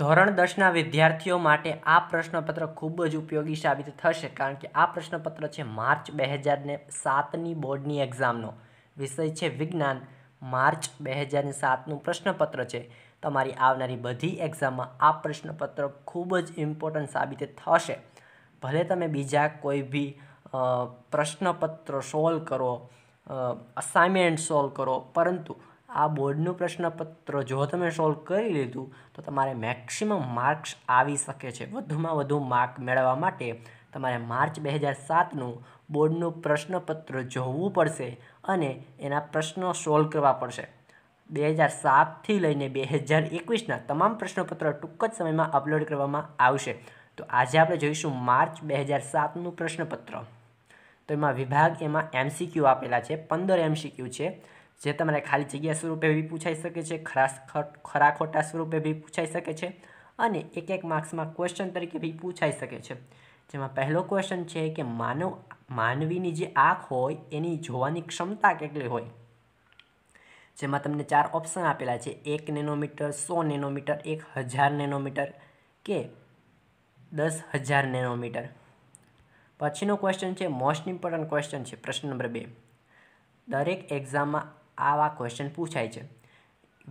ધોરણ દસના વિદ્યાર્થીઓ માટે આ પ્રશ્નપત્ર ખૂબ જ ઉપયોગી સાબિત થશે કારણ કે આ પ્રશ્નપત્ર છે માર્ચ બે હજારને સાતની બોર્ડની એક્ઝામનો વિષય છે વિજ્ઞાન માર્ચ બે હજારને સાતનું પ્રશ્નપત્ર છે તમારી આવનારી બધી એક્ઝામમાં આ પ્રશ્નપત્ર ખૂબ જ ઇમ્પોર્ટન્ટ સાબિત થશે ભલે તમે બીજા કોઈ બી પ્રશ્નપત્ર સોલ્વ કરો અસાઇનમેન્ટ સોલ્વ કરો પરંતુ આ બોર્ડનું પ્રશ્નપત્ર જો તમે સોલ્વ કરી લીધું તો તમારે મેક્સિમમ માર્ક્સ આવી શકે છે વધુમાં વધુ માર્ક મેળવવા માટે તમારે માર્ચ બે હજાર સાતનું બોર્ડનું પ્રશ્નપત્ર જોવું પડશે અને એના પ્રશ્નો સોલ્વ કરવા પડશે બે હજાર સાતથી લઈને બે હજાર એકવીસના તમામ પ્રશ્નપત્ર ટૂંક જ સમયમાં અપલોડ કરવામાં આવશે તો આજે આપણે જોઈશું માર્ચ બે હજાર સાતનું પ્રશ્નપત્ર તો એમાં વિભાગ એમાં એમસીક્યુ આપેલા છે પંદર એમસીક્યુ છે જે તમને ખાલી જગ્યા સ્વરૂપે બી પૂછાઈ શકે છે ખરાસ ખરા ખોટા સ્વરૂપે બી પૂછાઈ શકે છે અને એક એક માર્ક્સમાં ક્વેશ્ચન તરીકે બી પૂછાઈ શકે છે જેમાં પહેલો ક્વેશ્ચન છે કે માનવ માનવીની જે આંખ હોય એની જોવાની ક્ષમતા કેટલી હોય જેમાં તમને ચાર ઓપ્શન આપેલા છે એક નેનોમીટર સો નેનોમીટર એક હજાર નેનોમીટર કે દસ હજાર નેનોમીટર પછીનો ક્વેશ્ચન છે મોસ્ટ ઇમ્પોર્ટન્ટ ક્વેશ્ચન છે પ્રશ્ન નંબર બે દરેક એક્ઝામમાં આવા ક્વેશ્ચન પૂછાય છે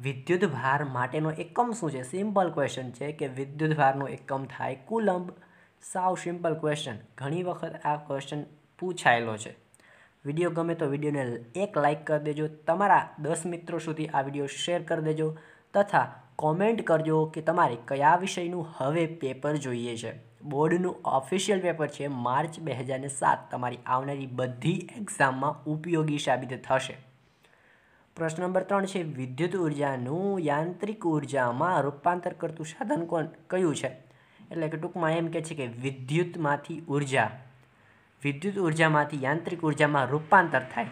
વિદ્યુત ભાર માટેનો એકમ શું છે સિમ્પલ ક્વેશ્ચન છે કે વિદ્યુત ભારનો એકમ થાય કુલંબ સાવ સિમ્પલ ક્વેશ્ચન ઘણી વખત આ ક્વેશ્ચન પૂછાયેલો છે વિડીયો ગમે તો વિડીયોને એક લાઇક કરી દેજો તમારા દસ મિત્રો સુધી આ વિડીયો શેર કરી દેજો તથા કોમેન્ટ કરજો કે તમારે કયા વિષયનું હવે પેપર જોઈએ છે બોર્ડનું ઓફિશિયલ પેપર છે માર્ચ બે હજાર સાત તમારી આવનારી બધી એક્ઝામમાં ઉપયોગી સાબિત થશે પ્રશ્ન નંબર ત્રણ છે વિદ્યુત ઉર્જાનું યાંત્રિક ઉર્જામાં રૂપાંતર કરતું સાધન કોણ કયું છે એટલે કે ટૂંકમાં એમ કહે છે કે વિદ્યુતમાંથી ઉર્જા વિદ્યુત ઉર્જામાંથી યાંત્રિક ઉર્જામાં રૂપાંતર થાય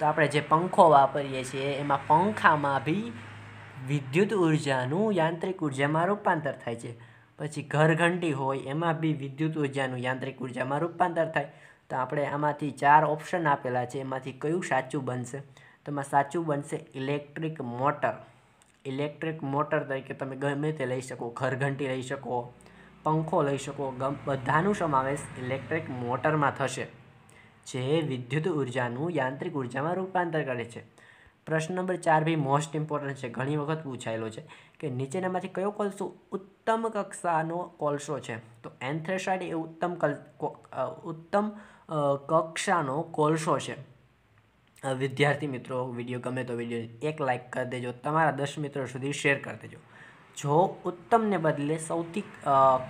તો આપણે જે પંખો વાપરીએ છીએ એમાં પંખામાં બી વિદ્યુત ઉર્જાનું યાંત્રિક ઉર્જામાં રૂપાંતર થાય છે પછી ઘરઘંટી હોય એમાં બી વિદ્યુત ઉર્જાનું યાંત્રિક ઉર્જામાં રૂપાંતર થાય તો આપણે આમાંથી ચાર ઓપ્શન આપેલા છે એમાંથી કયું સાચું બનશે તો એમાં સાચું બનશે ઇલેક્ટ્રિક મોટર ઇલેક્ટ્રિક મોટર તરીકે તમે ગમે તે લઈ શકો ઘરઘંટી લઈ શકો પંખો લઈ શકો ગમ બધાનું સમાવેશ ઇલેક્ટ્રિક મોટરમાં થશે જે વિદ્યુત ઉર્જાનું યાંત્રિક ઉર્જામાં રૂપાંતર કરે છે પ્રશ્ન નંબર ચાર બી મોસ્ટ ઇમ્પોર્ટન્ટ છે ઘણી વખત પૂછાયેલો છે કે નીચેનામાંથી કયો કોલસો ઉત્તમ કક્ષાનો કોલસો છે તો એન્થ્રેસાઇડ એ ઉત્તમ કલ ઉત્તમ કક્ષાનો કોલસો છે વિદ્યાર્થી મિત્રો વિડીયો ગમે તો વિડીયો એક લાઇક કરી દેજો તમારા દસ મિત્રો સુધી શેર કરી દેજો જો ઉત્તમને બદલે સૌથી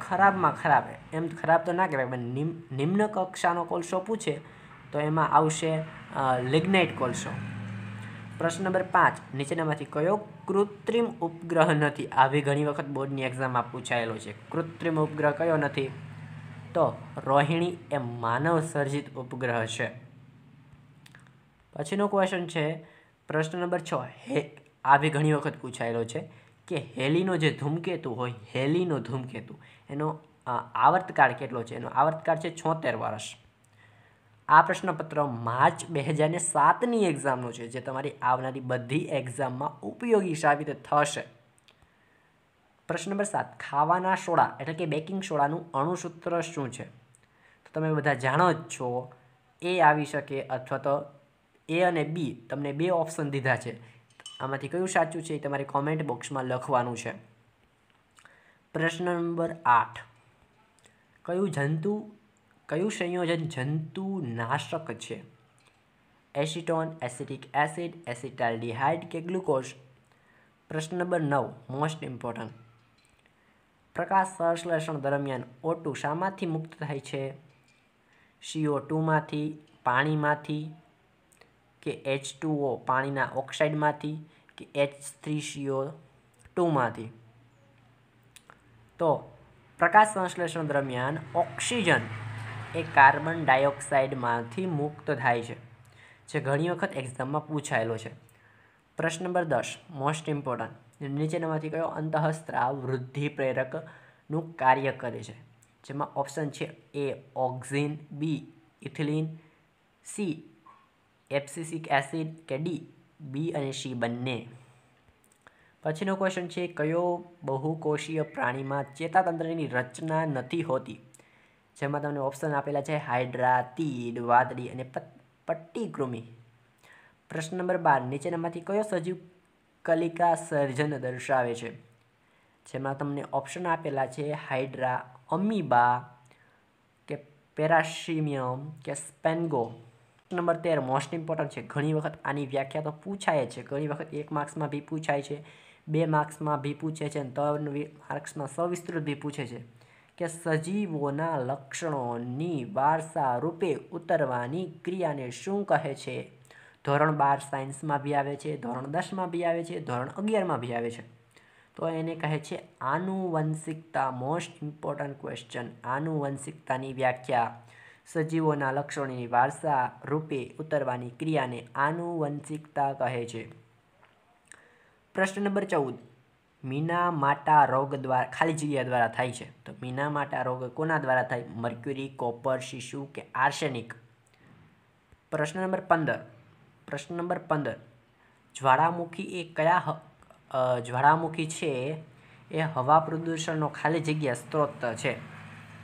ખરાબમાં ખરાબ એમ ખરાબ તો ના કહેવાય પણ નિમ્ન કક્ષાનો કોલસો પૂછે તો એમાં આવશે લિગ્નાઇટ કોલસો પ્રશ્ન નંબર પાંચ નીચેનામાંથી કયો કૃત્રિમ ઉપગ્રહ નથી આવી ઘણી વખત બોર્ડની એક્ઝામમાં પૂછાયેલો છે કૃત્રિમ ઉપગ્રહ કયો નથી તો રોહિણી એ માનવ સર્જિત ઉપગ્રહ છે પછીનો ક્વેશ્ચન છે પ્રશ્ન નંબર છ હે આ બી ઘણી વખત પૂછાયેલો છે કે હેલીનો જે ધૂમકેતુ હોય હેલીનો ધૂમકેતુ એનો આવર્તકાળ કેટલો છે એનો આવર્તકાળ છે છોતેર વર્ષ આ પ્રશ્નપત્ર માર્ચ બે હજાર ને સાતની એક્ઝામનો છે જે તમારી આવનારી બધી એક્ઝામમાં ઉપયોગી સાબિત થશે પ્રશ્ન નંબર સાત ખાવાના સોડા એટલે કે બેકિંગ સોડાનું અણુસૂત્ર શું છે તો તમે બધા જાણો જ છો એ આવી શકે અથવા તો એ અને બી તમને બે ઓપ્શન દીધા છે આમાંથી કયું સાચું છે એ તમારે કોમેન્ટ બોક્સમાં લખવાનું છે પ્રશ્ન નંબર આઠ કયું જંતુ કયું સંયોજન જંતુ નાશક છે એસિટોન એસિટિક એસિડ એસિટાલ્ડિહાઇડ કે ગ્લુકોઝ પ્રશ્ન નંબર નવ મોસ્ટ ઇમ્પોર્ટન્ટ પ્રકાશ સંશ્લેષણ દરમિયાન ઓટુ શામાંથી મુક્ત થાય છે સીઓ ટુમાંથી પાણીમાંથી કે એચ ટુઓ પાણીના ઓક્સાઇડમાંથી કે એચ થ્રી સીઓ ટુમાંથી તો પ્રકાશ સંશ્લેષણ દરમિયાન ઓક્સિજન એ કાર્બન ડાયોક્સાઇડમાંથી મુક્ત થાય છે જે ઘણી વખત એક્ઝામમાં પૂછાયેલો છે પ્રશ્ન નંબર દસ મોસ્ટ ઇમ્પોર્ટન્ટ નીચેનામાંથી કયો અંતઃસ્ત્રાવ વૃદ્ધિ પ્રેરકનું કાર્ય કરે છે જેમાં ઓપ્શન છે A auxin B ethylene C abscisic acid કે ડી બી અને સી બંને પછીનો ક્વેશ્ચન છે કયો બહુકોષીય પ્રાણીમાં ચેતાતંત્રની રચના નથી હોતી જેમાં તમને ઓપ્શન આપેલા છે હાઇડ્રા તીડ વાદળી અને પટ્ટીકૃમિ પ્રશ્ન નંબર બાર નીચેનામાંથી કયો સજીવ કલિકા સર્જન દર્શાવે છે જેમાં તમને ઓપ્શન આપેલા છે હાઇડ્રા અમીબા કે પેરાશિમિયમ કે સ્પેન્ગો નંબર તેર મોસ્ટ ઇમ્પોર્ટન્ટ છે ઘણી વખત આની વ્યાખ્યા તો પૂછાય છે ઘણી વખત એક માર્ક્સમાં બી પૂછાય છે બે માર્ક્સમાં બી પૂછે છે અને ત્રણ માર્ક્સમાં સવિસ્તૃત બી પૂછે છે કે સજીવોના લક્ષણોની વારસા રૂપે ઉતરવાની ક્રિયાને શું કહે છે ધોરણ બાર સાયન્સમાં બી આવે છે ધોરણ દસમાં બી આવે છે ધોરણ અગિયારમાં બી આવે છે તો એને કહે છે આનુવંશિકતા મોસ્ટ ઇમ્પોર્ટન્ટ ક્વેશ્ચન આનુવંશિકતાની વ્યાખ્યા સજીવોના લક્ષણોની વારસા રૂપે ઉતરવાની ક્રિયાને આનુવંશિકતા કહે છે પ્રશ્ન નંબર ચૌદ મીના માટા રોગ દ્વારા ખાલી જગ્યા દ્વારા થાય છે તો મીના માટા રોગ કોના દ્વારા થાય મર્ક્યુરી કોપર શિશુ કે આર્સેનિક પ્રશ્ન નંબર પંદર પ્રશ્ન નંબર પંદર જ્વાળામુખી એ કયા હ જ્વાળામુખી છે એ હવા પ્રદૂષણનો ખાલી જગ્યા સ્ત્રોત છે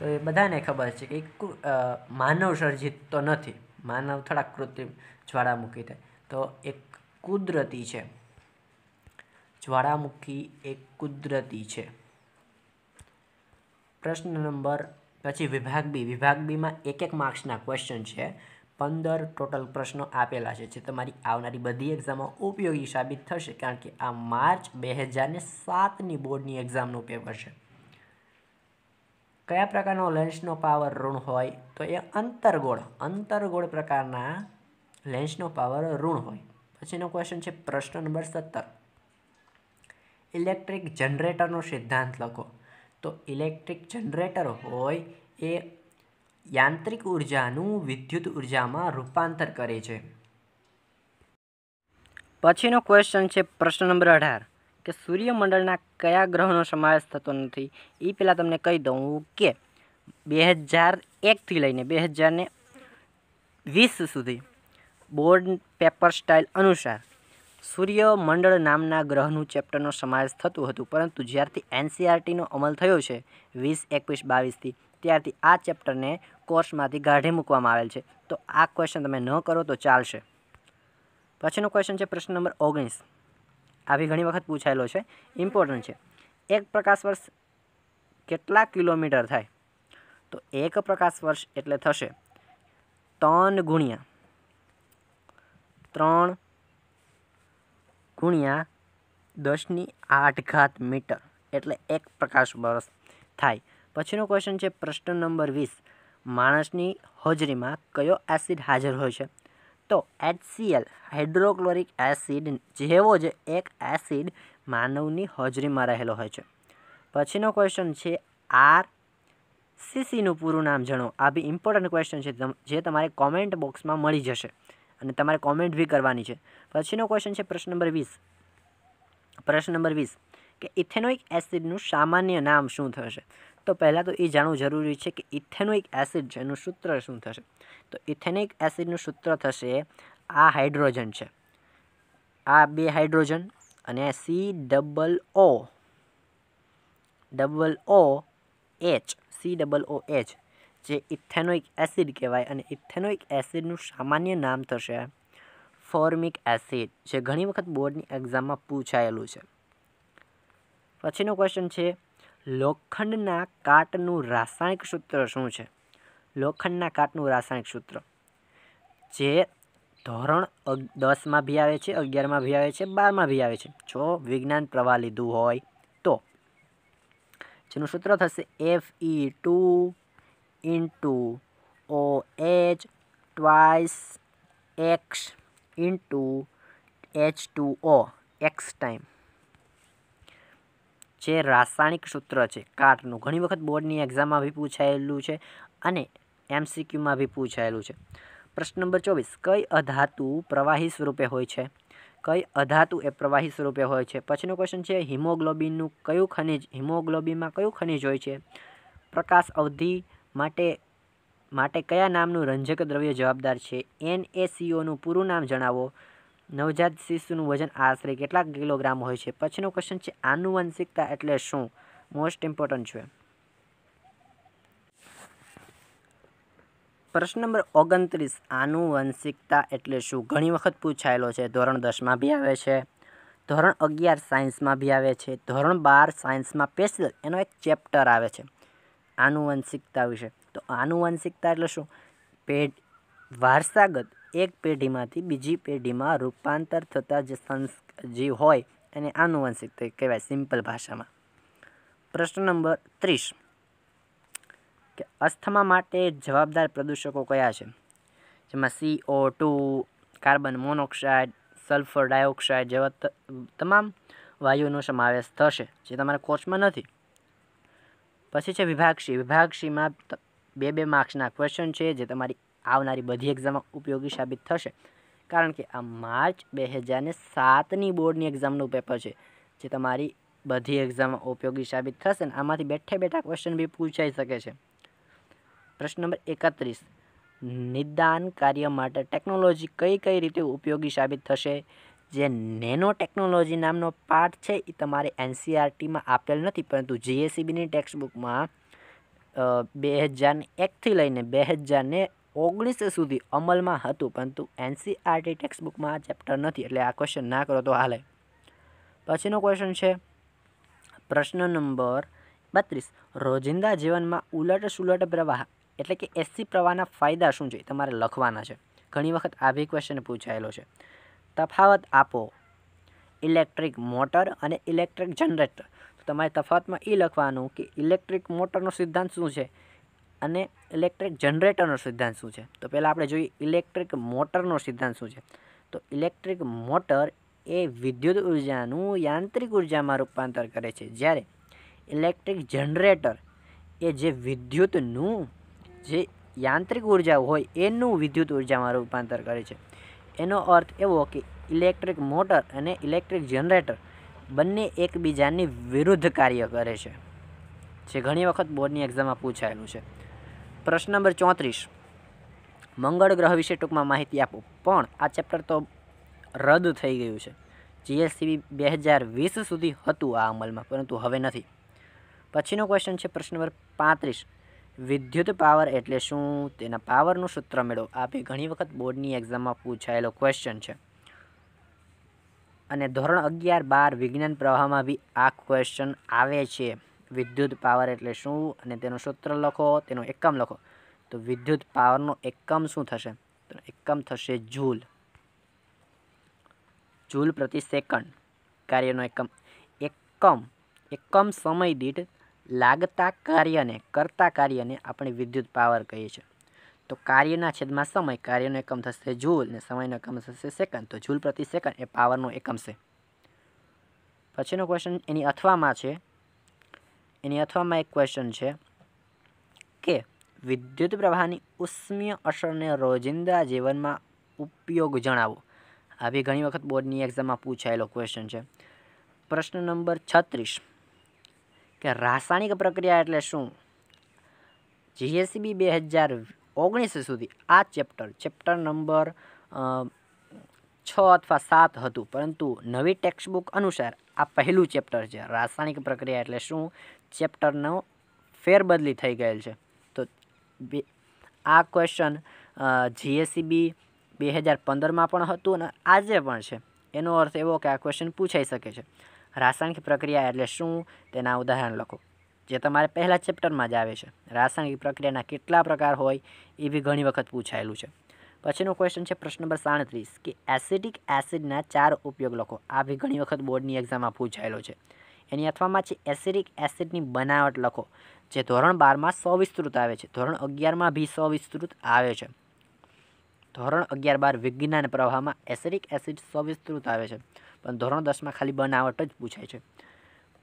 તો એ બધાને ખબર છે કે માનવ સર્જિત તો નથી માનવ થોડા કૃત્રિમ જ્વાળામુખી થાય તો એક કુદરતી છે જ્વાળામુખી એક કુદરતી છે પ્રશ્ન નંબર પછી વિભાગ બી વિભાગ બીમાં એક એક માર્ક્સના ક્વેશ્ચન છે પંદર ટોટલ પ્રશ્નો આપેલા છે જે તમારી આવનારી બધી એક્ઝામમાં ઉપયોગી સાબિત થશે કારણ કે આ માર્ચ બે હજારને સાતની બોર્ડની એક્ઝામનું પેપર છે કયા પ્રકારનો લેન્સનો પાવર ઋણ હોય તો એ અંતરગોળ અંતરગોળ પ્રકારના લેન્સનો પાવર ઋણ હોય પછીનો ક્વેશ્ચન છે પ્રશ્ન નંબર સત્તર ઇલેક્ટ્રિક જનરેટરનો સિદ્ધાંત લખો તો ઇલેક્ટ્રિક જનરેટર હોય એ યાંત્રિક ઉર્જાનું વિદ્યુત ઉર્જામાં રૂપાંતર કરે છે પછીનો ક્વેશ્ચન છે પ્રશ્ન નંબર અઢાર કે સૂર્યમંડળના કયા ગ્રહનો સમાવેશ થતો નથી એ પહેલાં તમને કહી દઉં કે બે હજાર એકથી લઈને બે હજારને વીસ સુધી બોર્ડ પેપર સ્ટાઇલ અનુસાર સૂર્યમંડળ નામના ગ્રહનું ચેપ્ટરનો સમાવેશ થતું હતું પરંતુ જ્યારથી એનસીઆરટીનો અમલ થયો છે વીસ એકવીસ બાવીસથી ત્યારથી આ ચેપ્ટરને કોર્સમાંથી કાઢી મૂકવામાં આવેલ છે તો આ ક્વેશ્ચન તમે ન કરો તો ચાલશે પછીનો ક્વેશ્ચન છે પ્રશ્ન નંબર ઓગણીસ આવી ઘણી વખત પૂછાયેલો છે ઇમ્પોર્ટન્ટ છે એક પ્રકાશ વર્ષ કેટલા કિલોમીટર થાય તો એક પ્રકાશ વર્ષ એટલે થશે ત્રણ ગુણ્યા ત્રણ ગુણ્યા દસની આઠ ઘાત મીટર એટલે એક પ્રકાશ વર્ષ થાય પછીનો ક્વેશ્ચન છે પ્રશ્ન નંબર વીસ માણસની હોજરીમાં કયો એસિડ હાજર હોય છે તો એચસીએલ હાઇડ્રોક્લોરિક એસિડ જેવો જ એક એસિડ માનવની હોજરીમાં રહેલો હોય છે પછીનો ક્વેશ્ચન છે આર સીસીનું પૂરું નામ જણો આ બી ઇમ્પોર્ટન્ટ ક્વેશ્ચન છે જે તમારે કોમેન્ટ બોક્સમાં મળી જશે અને તમારે કોમેન્ટ બી કરવાની છે પછીનો ક્વેશ્ચન છે પ્રશ્ન નંબર વીસ પ્રશ્ન નંબર વીસ કે ઇથેનોઇક એસિડનું સામાન્ય નામ શું થશે તો પહેલાં તો એ જાણવું જરૂરી છે કે ઇથેનોઇક એસિડ છે એનું સૂત્ર શું થશે તો ઇથેનિક એસિડનું સૂત્ર થશે આ હાઇડ્રોજન છે આ બે હાઇડ્રોજન અને C double O double O H C double O H જે ઇથેનોઇક એસિડ કહેવાય અને ઇથેનોઇક એસિડનું સામાન્ય નામ થશે ફોર્મિક એસિડ જે ઘણી વખત બોર્ડની એક્ઝામમાં પૂછાયેલું છે પછીનો ક્વેશ્ચન છે લોખંડના કાટનું રાસાયણિક સૂત્ર શું છે લોખંડના કાટનું રાસાયણિક સૂત્ર જે ધોરણ દસમાં ભી આવે છે અગિયારમાં ભી આવે છે બારમાં ભી આવે છે જો વિજ્ઞાન પ્રવાહ લીધું હોય તો જેનું સૂત્ર થશે F E two into O H twice X into H two O X time જે રાસાયણિક સૂત્ર છે કાટનું ઘણી વખત બોર્ડની એક્ઝામમાં બી પૂછાયેલું છે અને એમસીક્યુમાં બી પૂછાયેલું છે પ્રશ્ન નંબર ચોવીસ કઈ અધાતુ પ્રવાહી સ્વરૂપે હોય છે કઈ અધાતુ એ પ્રવાહી સ્વરૂપે હોય છે પછીનો ક્વેશ્ચન છે હિમોગ્લોબિનનું કયું ખનિજ હિમોગ્લોબિનમાં કયું ખનિજ હોય છે પ્રકાશ અવધિ માટે માટે કયા નામનું રંજક દ્રવ્ય જવાબદાર છે એન એસીઓનું પૂરું નામ જણાવો નવજાત શિશુનું વજન આશરે કેટલા કિલોગ્રામ હોય છે પછીનો ક્વેશ્ચન છે આનુવંશિકતા એટલે શું મોસ્ટ ઇમ્પોર્ટન્ટ છે પ્રશ્ન નંબર ઓગણત્રીસ આનુવંશિકતા એટલે શું ઘણી વખત પૂછાયેલો છે ધોરણ દસમાં બી આવે છે ધોરણ અગિયાર સાયન્સમાં બી આવે છે ધોરણ બાર સાયન્સમાં સ્પેશિયલ એનો એક ચેપ્ટર આવે છે આનુવંશિકતા વિશે તો આનુવંશિકતા એટલે શું પેઢ વારસાગત એક પેઢીમાંથી બીજી પેઢીમાં રૂપાંતર થતાં જે સંસ જીવ હોય એને આનુવંશિક કહેવાય સિમ્પલ ભાષામાં પ્રશ્ન નંબર ત્રીસ કે અસ્થમા માટે જવાબદાર પ્રદૂષકો કયા છે જેમાં CO two carbon monoxide sulphur dioxide જેવા તમામ વાયુનો સમાવેશ થશે જે તમારા કોર્સમાં નથી પછી છે વિભાગ સી બે બે માર્ક્સના ક્વેશ્ચન છે જે તમારી આવનારી બધી એક્ઝામમાં ઉપયોગી સાબિત થશે કારણ કે આ માર્ચ બે હજારને સાતની બોર્ડની એક્ઝામનું પેપર છે જે તમારી બધી એક્ઝામમાં ઉપયોગી સાબિત થશે ને આમાંથી બેઠે બેઠા ક્વેશ્ચન બી પૂછાઈ શકે છે પ્રશ્ન નંબર એકત્રીસ નિદાન કાર્ય માટે ટેકનોલોજી કઈ કઈ રીતે ઉપયોગી સાબિત થશે જે નેનો ટેકનોલોજી નામનો પાઠ છે એ તમારે એનસીઆરટીમાં e આપેલ નથી પરંતુ જીએસીબીની ટેક્સ્ટબુકમાં બે હજારને એકથી લઈને બે હજારને ઓગણીસ સુધી અમલમાં હતું પરંતુ એનસીઆરટી ટેક્સ્ટ બુકમાં આ ચેપ્ટર નથી એટલે આ ક્વેશ્ચન ના કરો તો હાલે પછીનો ક્વેશ્ચન છે પ્રશ્ન નંબર બત્રીસ રોજિંદા જીવનમાં ઉલટ સુલટ પ્રવાહ એટલે કે એસસી પ્રવાહના ફાયદા શું છે તમારે લખવાના છે ઘણી વખત આ બી ક્વેશ્ચન પૂછાયેલો છે તફાવત આપો ઇલેક્ટ્રિક મોટર અને ઇલેક્ટ્રિક જનરેટર તો તમારે તફાવતમાં એ લખવાનું કે ઇલેક્ટ્રિક મોટરનો સિદ્ધાંત શું છે અને ઇલેક્ટ્રિક જનરેટરનો સિદ્ધાંત શું છે તો પહેલાં આપણે જોઈએ ઇલેક્ટ્રિક મોટરનો સિદ્ધાંત શું છે તો ઇલેક્ટ્રિક મોટર એ વિદ્યુત ઉર્જાનું યાંત્રિક ઉર્જામાં રૂપાંતર કરે છે જ્યારે ઇલેક્ટ્રિક જનરેટર એ જે વિદ્યુતનું જે યાંત્રિક ઉર્જા હોય એનું વિદ્યુત ઉર્જામાં રૂપાંતર કરે છે એનો અર્થ એવો કે ઇલેક્ટ્રિક મોટર અને ઇલેક્ટ્રિક જનરેટર બંને એકબીજાની વિરુદ્ધ કાર્ય કરે છે જે ઘણી વખત બોર્ડની એક્ઝામમાં પૂછાયેલું છે પ્રશ્ન નંબર ચોત્રીસ મંગળ ગ્રહ વિશે ટૂંકમાં માહિતી આપો પણ આ ચેપ્ટર તો રદ થઈ ગયું છે જીએસસીબી બે હજાર વીસ સુધી હતું આ અમલમાં પરંતુ હવે નથી પછીનો ક્વેશ્ચન છે પ્રશ્ન નંબર પાંત્રીસ વિદ્યુત પાવર એટલે શું તેના પાવરનું સૂત્ર મેળવો આ બે ઘણી વખત બોર્ડની એક્ઝામમાં પૂછાયેલો ક્વેશ્ચન છે અને ધોરણ અગિયાર બાર વિજ્ઞાન પ્રવાહમાં બી આ ક્વેશ્ચન આવે છે વિદ્યુત પાવર એટલે શું અને તેનું સૂત્ર લખો તેનું એકમ લખો તો વિદ્યુત પાવરનો એકમ શું થશે તો એકમ થશે જૂલ જૂલ પ્રતિ સેકન્ડ કાર્યનો એકમ એકમ એકમ સમય દીઠ લાગતા કાર્યને કરતા કાર્યને આપણે વિદ્યુત પાવર કહીએ છીએ તો કાર્યના છેદમાં સમય કાર્યનો એકમ થશે જૂલ ને સમયનો એકમ થશે સેકન્ડ તો જૂલ પ્રતિ સેકન્ડ એ પાવરનો એકમ છે પછીનો ક્વેશ્ચન એની અથવામાં છે એની અથવામાં એક ક્વેશ્ચન છે કે વિદ્યુત પ્રવાહની ઉષ્મીય અસરને રોજિંદા જીવનમાં ઉપયોગ જણાવો આવી ઘણી વખત બોર્ડની એક્ઝામમાં પૂછાયેલો ક્વેશ્ચન છે પ્રશ્ન નંબર છત્રીસ કે રાસાયણિક પ્રક્રિયા એટલે શું જીએસસીબી બે હજાર ઓગણીસ સુધી આ ચેપ્ટર ચેપ્ટર નંબર છ અથવા સાત હતું પરંતુ નવી ટેક્સ્ટબુક અનુસાર આ પહેલું ચેપ્ટર છે રાસાયણિક પ્રક્રિયા એટલે શું ચેપ્ટરનો ફેરબદલી થઈ ગયેલ છે તો આ ક્વેશ્ચન જીએસસી બી બે હજાર પંદરમાં પણ હતું અને આજે પણ છે એનો અર્થ એવો કે આ ક્વેશ્ચન પૂછાઈ શકે છે રાસાયણિક પ્રક્રિયા એટલે શું તેના ઉદાહરણ લખો જે તમારે પહેલાં ચેપ્ટરમાં જ આવે છે રાસાયણિક પ્રક્રિયાના કેટલા પ્રકાર હોય એ બી ઘણી વખત પૂછાયેલું છે પછીનો ક્વેશ્ચન છે પ્રશ્ન નંબર સાડત્રીસ કે એસિડિક એસિડના ચાર ઉપયોગ લખો આ બી ઘણી વખત બોર્ડની એક્ઝામમાં પૂછાયેલો છે એની અથવામાં છે એસિડિક એસિડની બનાવટ લખો જે ધોરણ બારમાં સો વિસ્તૃત આવે છે ધોરણ અગિયારમાં બી સો વિસ્તૃત આવે છે ધોરણ અગિયાર બાર વિજ્ઞાન પ્રવાહમાં એસિડિક એસિડ સો વિસ્તૃત આવે છે પણ ધોરણ દસમાં ખાલી બનાવટ જ પૂછાય છે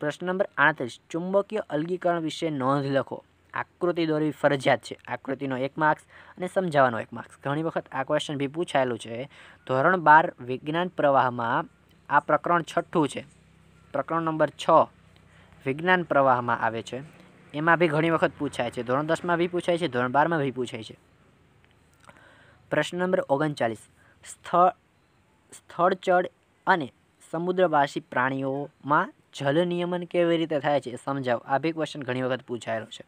પ્રશ્ન નંબર આડત્રીસ ચુંબકીય અલગીકરણ વિશે નોંધ લખો આકૃતિ દોરવી ફરજિયાત છે આકૃતિનો એક માર્ક્સ અને સમજાવવાનો એક માર્ક્સ ઘણી વખત આ ક્વેશ્ચન બી પૂછાયેલું છે ધોરણ બાર વિજ્ઞાન પ્રવાહમાં આ પ્રકરણ છઠ્ઠું છે પ્રકરણ નંબર છ વિજ્ઞાન પ્રવાહમાં આવે છે એમાં બી ઘણી વખત પૂછાય છે ધોરણ દસમાં બી પૂછાય છે ધોરણ બારમાં બી પૂછાય છે પ્રશ્ન નંબર ઓગણચાલીસ સ્થળ સ્થળચળ અને સમુદ્રવાસી પ્રાણીઓમાં જલ નિયમન કેવી રીતે થાય છે સમજાવો આ બી ક્વેશ્ચન ઘણી વખત પૂછાયેલો છે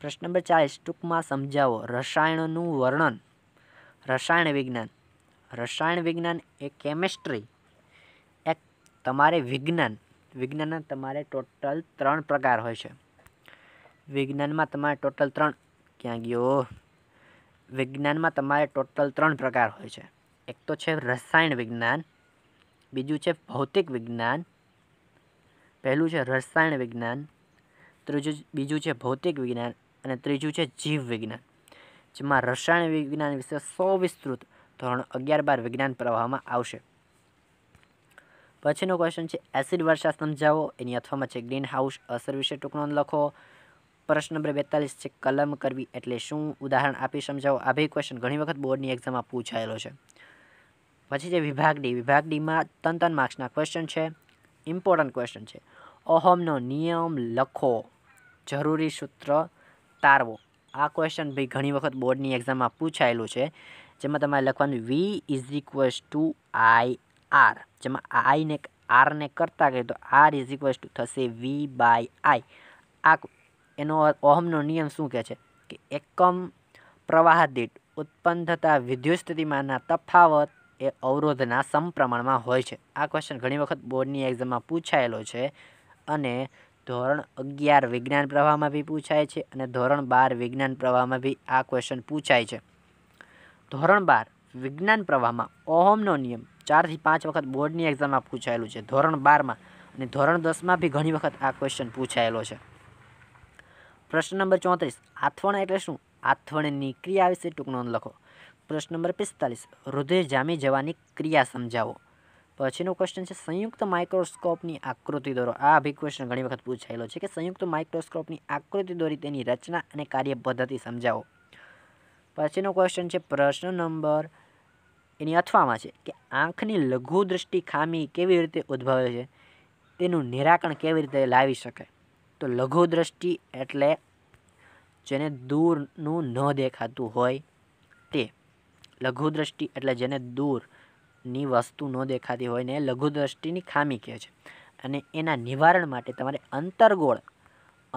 પ્રશ્ન નંબર ચાલીસ ટૂંકમાં સમજાવો રસાયણનું વર્ણન રસાયણ વિજ્ઞાન રસાયણ વિજ્ઞાન એ કેમેસ્ટ્રી તમારે વિજ્ઞાન વિજ્ઞાનના તમારે ટોટલ ત્રણ પ્રકાર હોય છે વિજ્ઞાનમાં તમારે ટોટલ ત્રણ ક્યાં ગયો વિજ્ઞાનમાં તમારે ટોટલ ત્રણ પ્રકાર હોય છે એક તો છે રસાયણ વિજ્ઞાન બીજું છે ભૌતિક વિજ્ઞાન પહેલું છે રસાયણ વિજ્ઞાન ત્રીજું બીજું છે ભૌતિક વિજ્ઞાન અને ત્રીજું છે જીવ વિજ્ઞાન જેમાં રસાયણ વિજ્ઞાન વિશે સૌ વિસ્તૃત ધોરણ અગિયાર બાર વિજ્ઞાન પ્રવાહમાં આવશે પછીનો ક્વેશ્ચન છે એસિડ વર્ષા સમજાવો એની અથવામાં છે ગ્રીન હાઉસ અસર વિશે ટૂંકનો લખો પ્રશ્ન નંબર બેતાલીસ છે કલમ કરવી એટલે શું ઉદાહરણ આપી સમજાવો આ ભાઈ ક્વેશ્ચન ઘણી વખત બોર્ડની એક્ઝામમાં પૂછાયેલો છે પછી છે વિભાગ ડી વિભાગ ડીમાં તન તન માર્ક્સના ક્વેશ્ચન છે ઇમ્પોર્ટન્ટ ક્વેશ્ચન છે અહોમનો નિયમ લખો જરૂરી સૂત્ર તારવો આ ક્વેશ્ચન ભાઈ ઘણી વખત બોર્ડની એક્ઝામમાં પૂછાયેલું છે જેમાં તમારે લખવાનું V is equals to I R જેમાં આઈને આરને કરતા કહીએ તો આર ઇઝ ઇક્વલ્સ ટુ થશે વી બાય આઈ આ એનો ઓહમનો નિયમ શું કહે છે કે એકમ પ્રવાહ દીઠ ઉત્પન્ન થતા વિદ્યુત સ્થિતિમાનના તફાવત એ અવરોધના સમપ્રમાણમાં હોય છે આ ક્વેશ્ચન ઘણી વખત બોર્ડની એક્ઝામમાં પૂછાયેલો છે અને ધોરણ અગિયાર વિજ્ઞાન પ્રવાહમાં બી પૂછાય છે અને ધોરણ બાર વિજ્ઞાન પ્રવાહમાં બી આ ક્વેશ્ચન પૂછાય છે ધોરણ બાર વિજ્ઞાન પ્રવાહમાં ઓહમનો નિયમ ચારથી પાંચ વખત બોર્ડની એક્ઝામમાં પૂછાયેલું છે ધોરણ બારમાં અને ધોરણ દસમાં બી ઘણી વખત આ ક્વેશ્ચન પૂછાયેલો છે પ્રશ્ન નંબર ચોત્રીસ આથવણ એટલે શું આથવણની ક્રિયા વિશે ટૂંકનો લખો પ્રશ્ન નંબર પિસ્તાલીસ હૃદય જામી જવાની ક્રિયા સમજાવો પછીનો ક્વેશ્ચન છે સંયુક્ત માઇક્રોસ્કોપની આકૃતિ દોરો આ ક્વેશ્ચન ઘણી વખત પૂછાયેલો છે કે સંયુક્ત માઇક્રોસ્કોપની આકૃતિ દોરી તેની રચના અને કાર્ય પદ્ધતિ સમજાવો પછીનો ક્વેશ્ચન છે પ્રશ્ન નંબર એની અથવામાં છે કે આંખની લઘુ ખામી કેવી રીતે ઉદ્ભવે છે તેનું નિરાકરણ કેવી રીતે લાવી શકાય તો લઘુ દૃષ્ટિ એટલે જેને દૂરનું ન દેખાતું હોય તે લઘુ એટલે જેને દૂરની વસ્તુ ન દેખાતી હોય ને લઘુ દૃષ્ટિની ખામી કહે છે અને એના નિવારણ માટે તમારે અંતરગોળ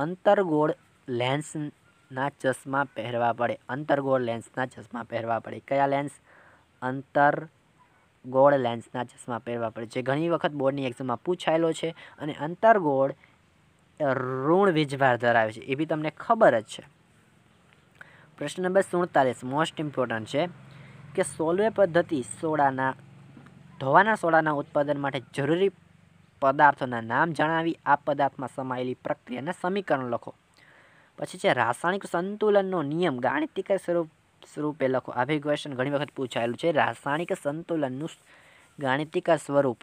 અંતરગોળ લેન્સના ચશ્મા પહેરવા પડે અંતરગોળ લેન્સના ચશ્મા પહેરવા પડે કયા લેન્સ અંતર ગોળ લેન્સના ચશ્મા પહેરવા પડે છે ઘણી વખત બોર્ડની એક્ઝામમાં પૂછાયેલો છે અને અંતરગોળ ઋણ વીજભાર ધરાવે છે એ બી તમને ખબર જ છે પ્રશ્ન નંબર સુડતાલીસ મોસ્ટ ઇમ્પોર્ટન્ટ છે કે સોલવે પદ્ધતિ સોડાના ધોવાના સોડાના ઉત્પાદન માટે જરૂરી પદાર્થોના નામ જણાવી આ પદાર્થમાં સમાયેલી પ્રક્રિયાના સમીકરણ લખો પછી છે રાસાયણિક સંતુલનનો નિયમ ગાણિતિક સ્વરૂપ સ્વરૂપે લખો આવી ક્વેશ્ચન ઘણી વખત પૂછાયેલું છે રાસાયણિક સંતુલનનું ગાણિતિક સ્વરૂપ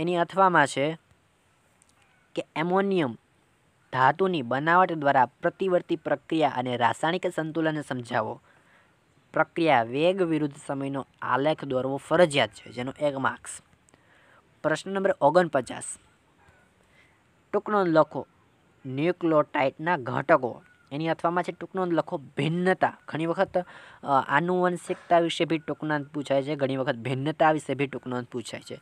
એની અથવામાં છે કે એમોનિયમ ધાતુની બનાવટ દ્વારા પ્રતિવર્તી પ્રક્રિયા અને રાસાયણિક સંતુલનને સમજાવો પ્રક્રિયા વેગ વિરુદ્ધ સમયનો આલેખ દોરવો ફરજિયાત છે જેનો એક માર્ક્સ પ્રશ્ન નંબર ઓગણપચાસ ટૂંકનો લખો ન્યુક્લોટાઇટના ઘટકો એની અથવામાં છે ટૂંકનો લખો ભિન્નતા ઘણી વખત આનુવંશિકતા વિશે બી ટૂંકનાંત પૂછાય છે ઘણી વખત ભિન્નતા વિશે બી ટૂંકનાંત પૂછાય છે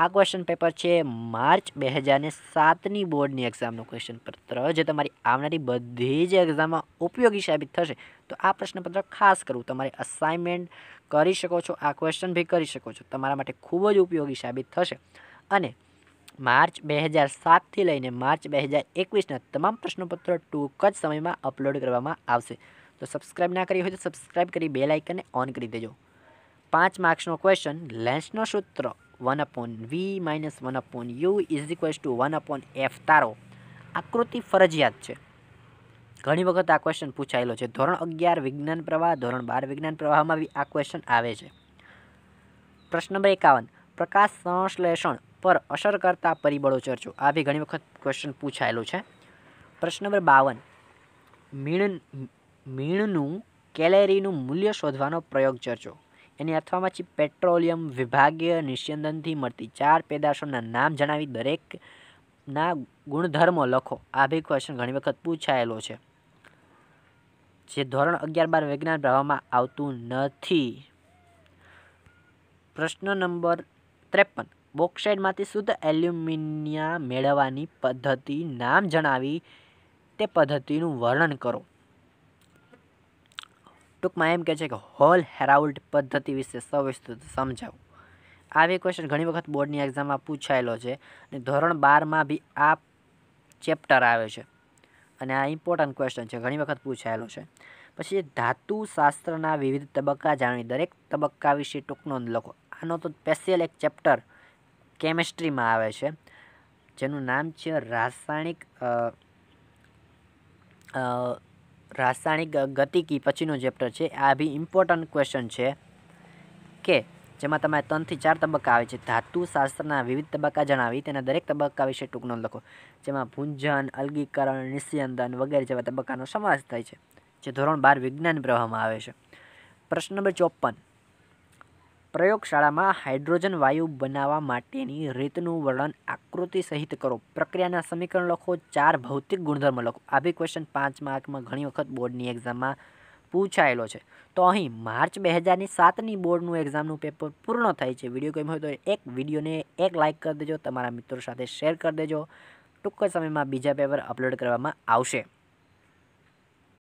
આ ક્વેશ્ચન પેપર છે માર્ચ બે હજારને સાતની બોર્ડની એક્ઝામનું ક્વેશ્ચન પત્ર જે તમારી આવનારી બધી જ એક્ઝામમાં ઉપયોગી સાબિત થશે તો આ પ્રશ્નપત્ર ખાસ કરવું તમારે અસાઇનમેન્ટ કરી શકો છો આ ક્વેશ્ચન બી કરી શકો છો તમારા માટે ખૂબ જ ઉપયોગી સાબિત થશે અને માર્ચ બે હજાર સાતથી લઈને માર્ચ બે હજાર એકવીસના તમામ પ્રશ્નપત્રો ટૂંક જ સમયમાં અપલોડ કરવામાં આવશે તો સબસ્ક્રાઇબ ના કરી હોય તો સબસ્ક્રાઇબ કરી બે લાઇકનને ઓન કરી દેજો પાંચ માર્ક્સનો ક્વેશ્ચન લેન્સનો સૂત્ર one upon v minus one upon u is equals to one upon f તારો આકૃતિ ફરજિયાત છે ઘણી વખત આ ક્વેશ્ચન પૂછાયેલો છે ધોરણ અગિયાર વિજ્ઞાન પ્રવાહ ધોરણ બાર વિજ્ઞાન પ્રવાહમાં બી આ ક્વેશ્ચન આવે છે પ્રશ્ન નંબર એકાવન પ્રકાશ સંશ્લેષણ પર અસર કરતા પરિબળો ચર્ચો આ બી ઘણી વખત ક્વેશ્ચન પૂછાયેલો છે પ્રશ્ન નંબર બાવન મીણ મીણનું કેલેરીનું મૂલ્ય શોધવાનો પ્રયોગ ચર્ચો એની અથવામાં છે પેટ્રોલિયમ વિભાગીય નિસ્યંદનથી મળતી ચાર પેદાશોના નામ જણાવી દરેકના ગુણધર્મો લખો આ બી ક્વેશ્ચન ઘણી વખત પૂછાયેલો છે જે ધોરણ અગિયાર બાર વિજ્ઞાન ભણવામાં આવતું નથી પ્રશ્ન નંબર ત્રેપન બોક્સાઇડમાંથી શુદ્ધ એલ્યુમિનિયા મેળવવાની પદ્ધતિ નામ જણાવી તે પદ્ધતિનું વર્ણન કરો ટૂંકમાં એમ કહે છે કે હોલ હેરાલ્ડ પદ્ધતિ વિશે સવિસ્તૃત સમજાવો આવી ક્વેશ્ચન ઘણી વખત બોર્ડની એક્ઝામમાં પૂછાયેલો છે અને ધોરણ બારમાં બી આ ચેપ્ટર આવે છે અને આ ઇમ્પોર્ટન્ટ ક્વેશ્ચન છે ઘણી વખત પૂછાયેલો છે પછી ધાતુ શાસ્ત્રના વિવિધ તબક્કા જાણી દરેક તબક્કા વિશે ટૂંક નોંધ લખો આનો તો સ્પેશિયલ એક ચેપ્ટર કેમેસ્ટ્રીમાં આવે છે જેનું નામ છે રાસાયણિક રાસાયણિક ગતિકી પછીનું ચેપ્ટર છે આ બી ઇમ્પોર્ટન્ટ ક્વેશ્ચન છે કે જેમાં તમારે ત્રણથી ચાર તબક્કા આવે છે ધાતુ શાસ્ત્રના વિવિધ તબક્કા જણાવી તેના દરેક તબક્કા વિશે ટૂંકનો નોંધ લખો જેમાં ભૂંજન અલગીકરણ નિસ્યંદન વગેરે જેવા તબક્કાનો સમાવેશ થાય છે જે ધોરણ બાર વિજ્ઞાન પ્રવાહમાં આવે છે પ્રશ્ન નંબર ચોપન પ્રયોગશાળામાં હાઇડ્રોજન વાયુ બનાવવા માટેની રીતનું વર્ણન આકૃતિ સહિત કરો પ્રક્રિયાના સમીકરણ લખો ચાર ભૌતિક ગુણધર્મ લખો આ બી ક્વેશ્ચન પાંચ માર્કમાં ઘણી વખત બોર્ડની એક્ઝામમાં પૂછાયેલો છે તો અહીં માર્ચ બે હજારની સાતની બોર્ડનું એક્ઝામનું પેપર પૂર્ણ થાય છે વિડીયો ગમ્યો હોય તો એક વિડીયોને એક લાઇક કરી દેજો તમારા મિત્રો સાથે શેર કરી દેજો ટૂંક સમયમાં બીજા પેપર અપલોડ કરવામાં આવશે